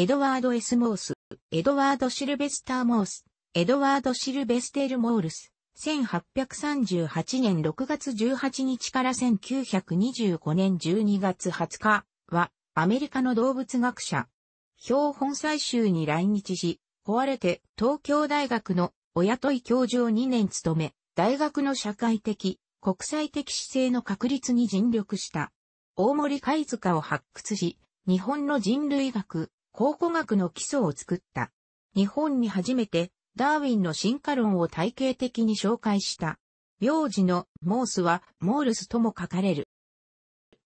エドワード・エス・モース、エドワード・シルベスター・モース、エドワード・シルベステール・モールス、1838年6月18日から1925年12月20日は、アメリカの動物学者。標本採集に来日し、壊れて東京大学のお雇い教授を2年務め、大学の社会的、国際的姿勢の確立に尽力した。大森貝塚を発掘し、日本の人類学、考古学の基礎を作った。日本に初めてダーウィンの進化論を体系的に紹介した。名字のモースはモールスとも書かれる。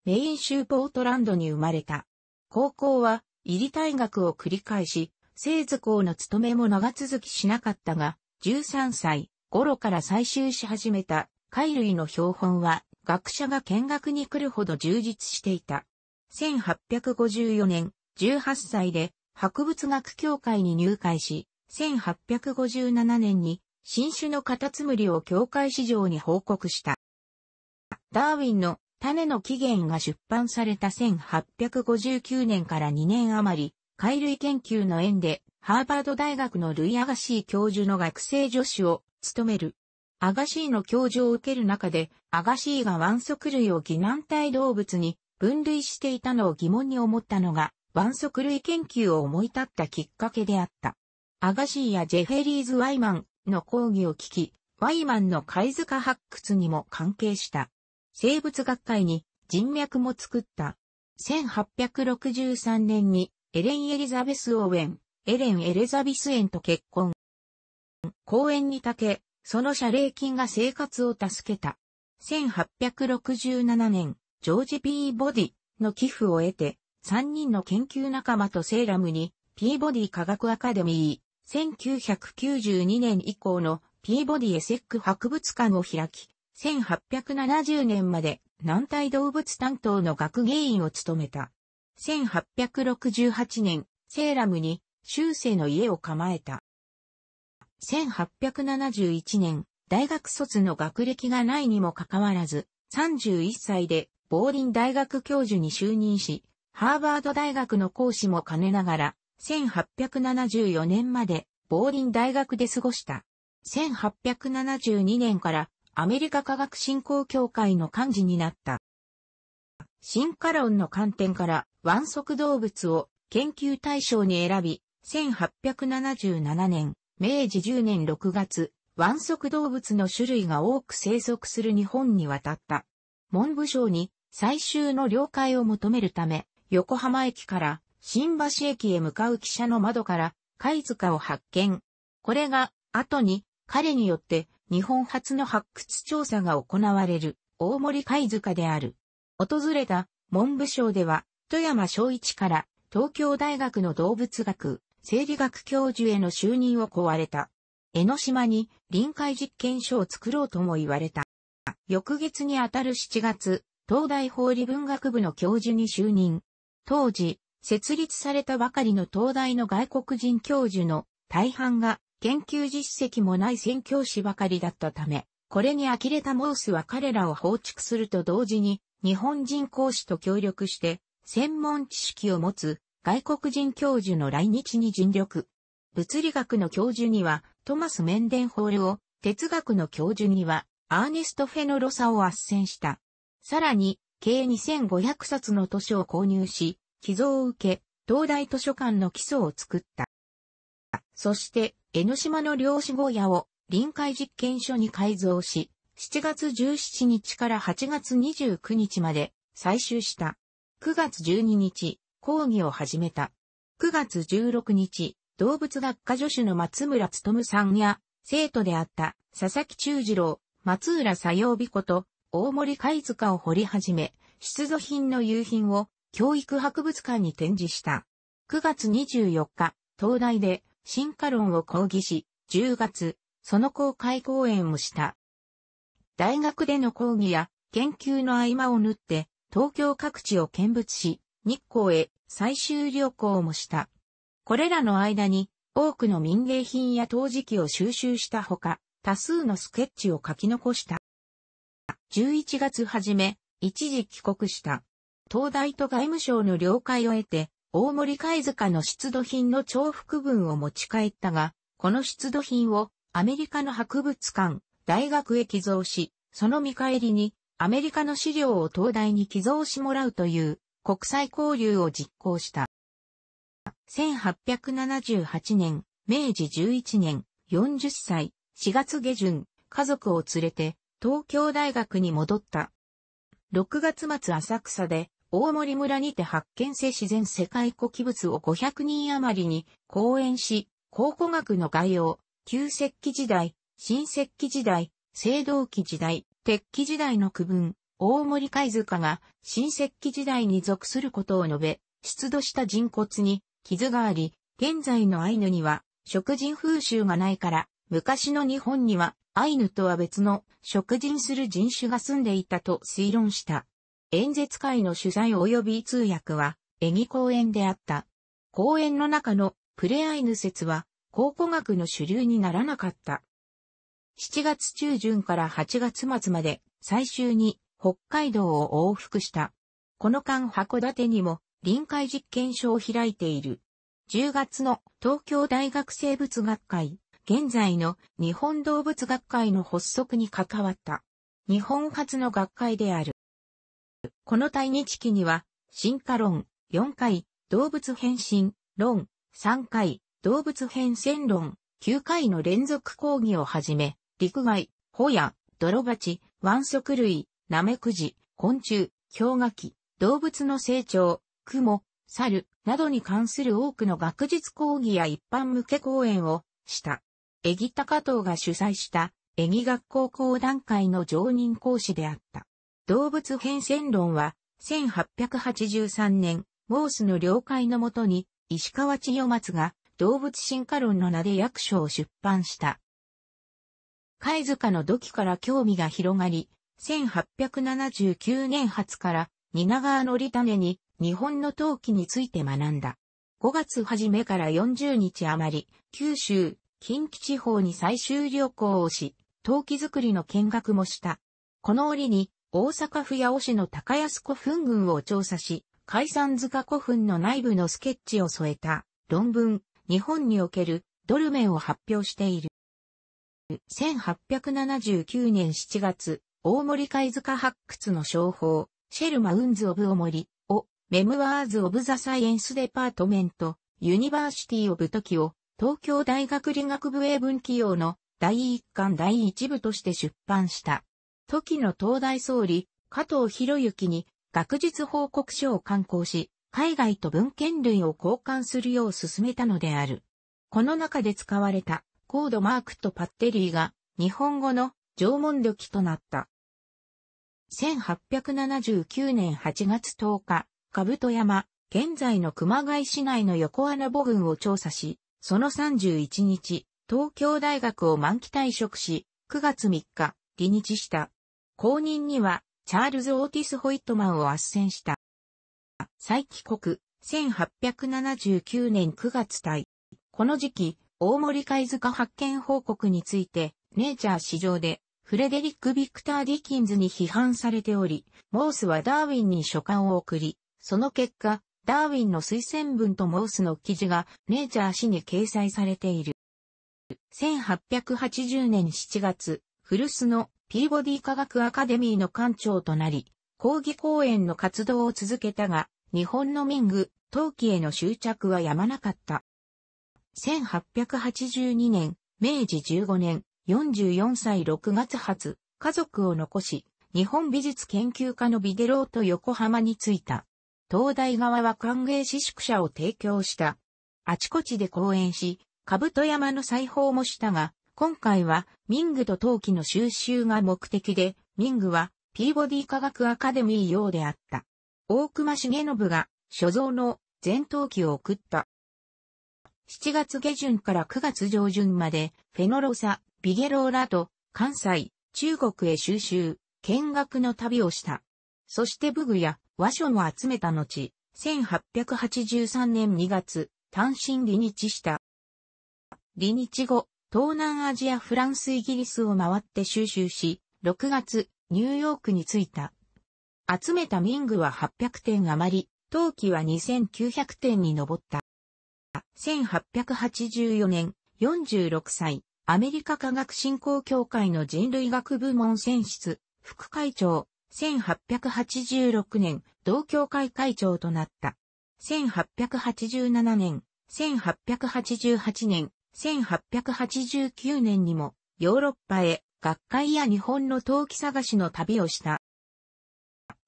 メイン州ポートランドに生まれた。高校は入り大学を繰り返し、製図校の務めも長続きしなかったが、13歳頃から採集し始めた貝類の標本は学者が見学に来るほど充実していた。1854年、18歳で博物学協会に入会し、1857年に新種のカタツムリを協会市場に報告した。ダーウィンの種の起源が出版された1859年から2年余り、海類研究の縁で、ハーバード大学のルイ・アガシー教授の学生助手を務める。アガシーの教授を受ける中で、アガシーが腕足類を疑難体動物に分類していたのを疑問に思ったのが、万足類研究を思い立ったきっかけであった。アガシーやジェフェリーズ・ワイマンの講義を聞き、ワイマンの貝塚発掘にも関係した。生物学会に人脈も作った。1863年にエレン・エリザベス・オーウェン、エレン・エリザビス・ンと結婚。公園に立け、その謝礼金が生活を助けた。1867年、ジョージ・ P・ ボディの寄付を得て、3人の研究仲間とセーラムに、ピーボディ科学アカデミー、1992年以降のピーボディエセック博物館を開き、1870年まで軟体動物担当の学芸員を務めた。1868年、セーラムに修正の家を構えた。1871年、大学卒の学歴がないにもかかわらず、31歳で、ボーリン大学教授に就任し、ハーバード大学の講師も兼ねながら、1874年までボーリン大学で過ごした。1872年からアメリカ科学振興協会の幹事になった。進化論の観点から腕足動物を研究対象に選び、1877年、明治10年6月、腕足動物の種類が多く生息する日本に渡った。文部省に最終の了解を求めるため、横浜駅から新橋駅へ向かう汽車の窓から貝塚を発見。これが後に彼によって日本初の発掘調査が行われる大森貝塚である。訪れた文部省では富山昭一から東京大学の動物学、生理学教授への就任を請われた。江ノ島に臨海実験所を作ろうとも言われた。翌月にあたる7月、東大法理文学部の教授に就任。当時、設立されたばかりの東大の外国人教授の大半が研究実績もない宣教師ばかりだったため、これに呆れたモースは彼らを放逐すると同時に、日本人講師と協力して、専門知識を持つ外国人教授の来日に尽力。物理学の教授にはトマス・メンデンホールを、哲学の教授にはアーネスト・フェノロサを斡旋した。さらに、計2500冊の図書を購入し、寄贈を受け、東大図書館の基礎を作った。そして、江ノ島の漁師小屋を臨海実験所に改造し、7月17日から8月29日まで採集した。9月12日、講義を始めた。9月16日、動物学科助手の松村努さんや、生徒であった佐々木忠次郎、松浦佐用美子と大森貝塚を掘り始め、出土品の夕品を教育博物館に展示した。9月24日、東大で進化論を講義し、10月、その公開講演をした。大学での講義や研究の合間を縫って、東京各地を見物し、日光へ最終旅行もした。これらの間に、多くの民芸品や陶磁器を収集したほか、多数のスケッチを書き残した。11月初め、一時帰国した。東大と外務省の了解を得て、大森貝塚の出土品の重複分を持ち帰ったが、この出土品をアメリカの博物館、大学へ寄贈し、その見返りにアメリカの資料を東大に寄贈してもらうという国際交流を実行した。1878年、明治11年、40歳、4月下旬、家族を連れて東京大学に戻った。6月末浅草で大森村にて発見せ自然世界古記物を500人余りに講演し、考古学の概要、旧石器時代、新石器時代、青銅器時代、鉄器時代の区分、大森貝塚が新石器時代に属することを述べ、出土した人骨に傷があり、現在のアイヌには食人風習がないから、昔の日本にはアイヌとは別の食人する人種が住んでいたと推論した。演説会の取材及び通訳は、エギ公演であった。公演の中のプレアイヌ説は、考古学の主流にならなかった。7月中旬から8月末まで最終に北海道を往復した。この間函館にも臨海実験所を開いている。10月の東京大学生物学会、現在の日本動物学会の発足に関わった。日本初の学会である。この対日期には、進化論、4回、動物変身、論、3回、動物変遷論、9回の連続講義をはじめ、陸外、ホヤ、泥鉢、腕足類、ナメクジ、昆虫、氷河期、動物の成長、雲、猿、などに関する多くの学術講義や一般向け講演をした。エギ高藤が主催した、エギ学校講談会の常任講師であった。動物変遷論は、1883年、モースの了解のもとに、石川千代松が動物進化論の名で役所を出版した。貝塚の土器から興味が広がり、1879年初から蜷川のり種に日本の陶器について学んだ。5月初めから40日余り、九州、近畿地方に最終旅行をし、陶器作りの見学もした。この折に、大阪府八尾市の高安古墳群を調査し、海山塚古墳の内部のスケッチを添えた論文、日本におけるドルメンを発表している。1879年7月、大森貝塚発掘の商法、シェルマウンズ・オブ・オモリを、メムワーズ・オブ・ザ・サイエンス・デパートメント、ユニバーシティ・オブ・トキを、東京大学理学部英文企業の第1巻第1部として出版した。時の東大総理、加藤博之に学術報告書を刊行し、海外と文献類を交換するよう進めたのである。この中で使われたコードマークとパッテリーが日本語の縄文土器となった。1879年8月10日、兜山、現在の熊谷市内の横穴母群を調査し、その31日、東京大学を満期退職し、9月3日、離日した。後任には、チャールズ・オーティス・ホイットマンを圧戦した。再帰国、1879年9月対。この時期、大森貝塚発見報告について、ネイチャー市場で、フレデリック・ビクター・ディキンズに批判されており、モースはダーウィンに書簡を送り、その結果、ダーウィンの推薦文とモースの記事が、ネイチャー誌に掲載されている。1880年7月、古巣のピーボディ科学アカデミーの館長となり、講義講演の活動を続けたが、日本の民具、陶器への執着はやまなかった。1882年、明治15年、44歳6月発、家族を残し、日本美術研究家のビデローと横浜に着いた。東大側は歓迎私宿舎を提供した。あちこちで講演し、兜山の裁縫もしたが、今回は、ミングと陶器の収集が目的で、ミングは、ピーボディ科学アカデミー用であった。大隈重信が、所蔵の全陶器を送った。7月下旬から9月上旬まで、フェノロサ、ビゲローラと、関西、中国へ収集、見学の旅をした。そして武具や和書も集めた後、1883年2月、単身離日した。離日後、東南アジアフランスイギリスを回って収集し、6月、ニューヨークに着いた。集めたミングは800点余り、陶器は2900点に上った。1884年、46歳、アメリカ科学振興協会の人類学部門選出、副会長、1886年、同協会会長となった。1887年、1888年、1889年にもヨーロッパへ学会や日本の陶器探しの旅をした。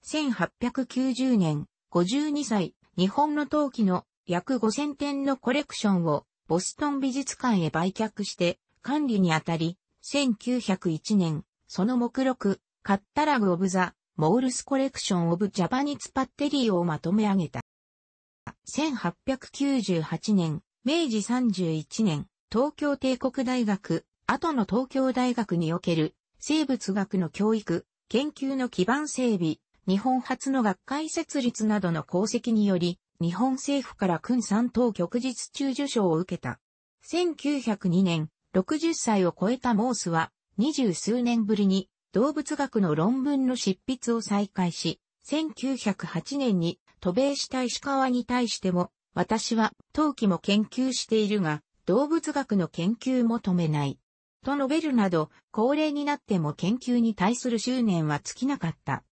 1890年、52歳、日本の陶器の約5000点のコレクションをボストン美術館へ売却して管理にあたり、1901年、その目録、カッタラグ・オブ・ザ・モールス・コレクション・オブ・ジャパニツ・パッテリーをまとめ上げた。1898年、明治31年、東京帝国大学、後の東京大学における生物学の教育、研究の基盤整備、日本初の学会設立などの功績により、日本政府から君三等旭日中受賞を受けた。1902年、60歳を超えたモースは、二十数年ぶりに動物学の論文の執筆を再開し、1908年に渡米した石川に対しても、私は陶器も研究しているが、動物学の研究も止めない。と述べるなど、高齢になっても研究に対する執念は尽きなかった。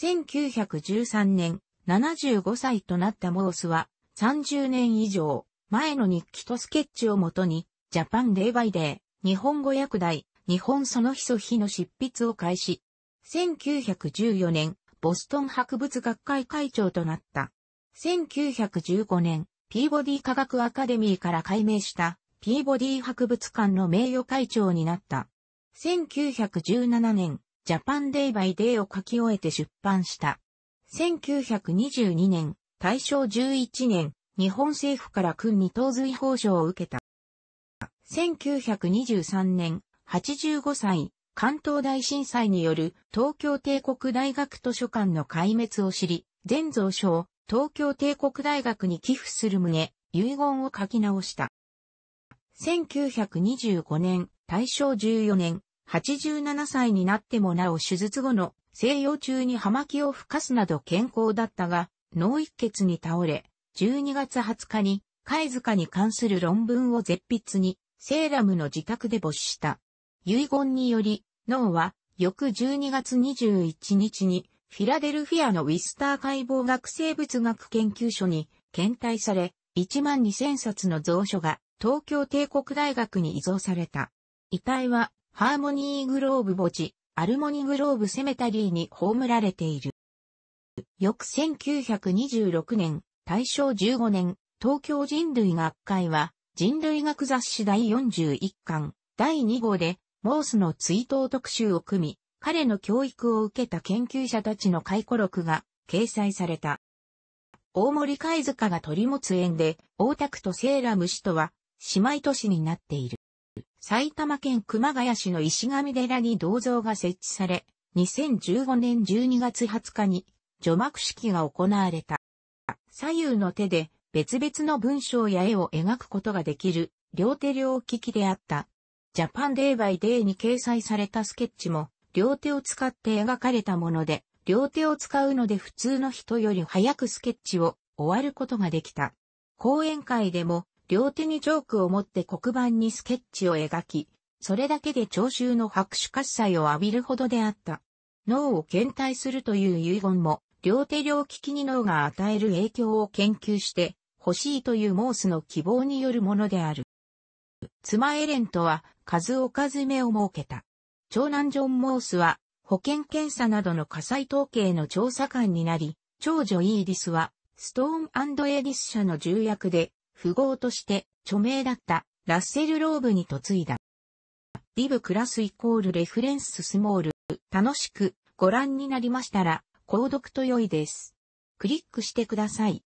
1913年、75歳となったモースは、30年以上、前の日記とスケッチをもとに、ジャパンデーバイデー、日本語訳題、日本その日そ日の執筆を開始。1914年、ボストン博物学会会長となった。1915年、ピーボディ科学アカデミーから改名したピーボディ博物館の名誉会長になった。1917年、ジャパンデイバイデイを書き終えて出版した。1922年、大正11年、日本政府から君に東髄報奨を受けた。1923年、85歳、関東大震災による東京帝国大学図書館の壊滅を知り、全蔵省、東京帝国大学に寄付する旨、遺言を書き直した。1925年、大正14年、87歳になってもなお手術後の西洋中に葉巻を吹かすなど健康だったが、脳一血に倒れ、12月20日に、貝塚に関する論文を絶筆に、セーラムの自宅で没した。遺言により、脳は、翌12月21日に、フィラデルフィアのウィスター解剖学生物学研究所に検体され、1万2000冊の蔵書が東京帝国大学に移贈された。遺体はハーモニーグローブ墓地、アルモニーグローブセメタリーに葬られている。翌1926年、大正15年、東京人類学会は、人類学雑誌第41巻、第2号で、モースの追悼特集を組み、彼の教育を受けた研究者たちの回顧録が掲載された。大森貝塚が取り持つ縁で、大田区とセーラム市とは姉妹都市になっている。埼玉県熊谷市の石上寺に銅像が設置され、2015年12月20日に除幕式が行われた。左右の手で別々の文章や絵を描くことができる両手両利きであった。ジャパンデーバイデーに掲載されたスケッチも両手を使って描かれたもので、両手を使うので普通の人より早くスケッチを終わることができた。講演会でも両手にジョークを持って黒板にスケッチを描き、それだけで聴衆の拍手喝采を浴びるほどであった。脳を検体するという遺言も、両手両利きに脳が与える影響を研究して欲しいというモースの希望によるものである。妻エレンとは数おかずめを設けた。長男ジョン・モースは、保険検査などの火災統計の調査官になり、長女イーディスは、ストーンエディス社の重役で、富豪として著名だったラッセル・ローブに嫁いだ。リブクラスイコールレフレンススモール、楽しくご覧になりましたら、購読と良いです。クリックしてください。